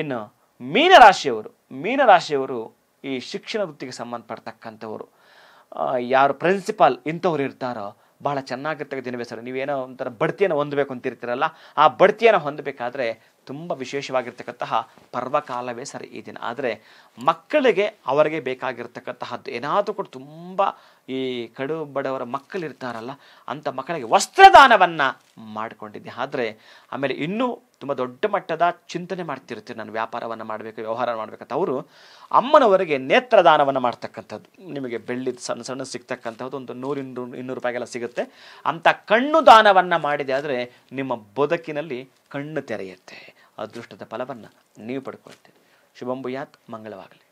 ಇನ್ನು ಮೀನರಾಶಿಯವರು ಮೀನರಾಶಿಯವರು ಈ ಶಿಕ್ಷಣ ವೃತ್ತಿಗೆ ಸಂಬಂಧಪಡ್ತಕ್ಕಂಥವರು ಯಾರು ಪ್ರಿನ್ಸಿಪಾಲ್ ಇಂಥವ್ರು ಇರ್ತಾರೋ ಬಹಳ ಚೆನ್ನಾಗಿರ್ತಕ್ಕ ದಿನವೇ ಸರ್ ನೀವೇನೋ ಒಂಥರ ಬಡ್ತಿಯನ್ನು ಹೊಂದಬೇಕು ಅಂತಿರ್ತೀರಲ್ಲ ಆ ಬಡ್ತಿಯನ್ನು ಹೊಂದಬೇಕಾದ್ರೆ ತುಂಬ ವಿಶೇಷವಾಗಿರ್ತಕ್ಕಂತಹ ಪರ್ವಕಾಲವೇ ಸರ್ ಈ ದಿನ ಆದರೆ ಮಕ್ಕಳಿಗೆ ಅವರಿಗೆ ಬೇಕಾಗಿರ್ತಕ್ಕಂತಹದ್ದು ಏನಾದರೂ ಕೂಡ ತುಂಬ ಈ ಕಡು ಬಡವರ ಮಕ್ಕಳಿರ್ತಾರಲ್ಲ ಅಂಥ ಮಕ್ಕಳಿಗೆ ವಸ್ತ್ರದಾನವನ್ನು ಮಾಡಿಕೊಂಡಿದ್ದೆ ಆದರೆ ಆಮೇಲೆ ಇನ್ನೂ ತುಂಬ ದೊಡ್ಡ ಮಟ್ಟದ ಚಿಂತನೆ ಮಾಡ್ತಿರ್ತೀರಿ ನಾನು ವ್ಯಾಪಾರವನ್ನು ಮಾಡಬೇಕು ವ್ಯವಹಾರ ಮಾಡಬೇಕಂತ ಅವರು ಅಮ್ಮನವರಿಗೆ ನೇತ್ರದಾನವನ್ನು ಮಾಡ್ತಕ್ಕಂಥದ್ದು ನಿಮಗೆ ಬೆಳ್ಳಿ ಸಣ್ಣ ಸಣ್ಣ ಸಿಗ್ತಕ್ಕಂಥದ್ದು ಒಂದು ನೂರು ಇನ್ನೂರು ರೂಪಾಯಿಗೆಲ್ಲ ಸಿಗುತ್ತೆ ಅಂಥ ಕಣ್ಣು ದಾನವನ್ನು ಮಾಡಿದೆ ಆದರೆ ನಿಮ್ಮ ಬದುಕಿನಲ್ಲಿ ಕಣ್ಣು ತೆರೆಯುತ್ತೆ ಅದೃಷ್ಟದ ಫಲವನ್ನು ನೀವು ಪಡ್ಕೊಳ್ತೀರಿ ಶುಭಂಬುಯಾತ್ ಮಂಗಳವಾಗಲಿ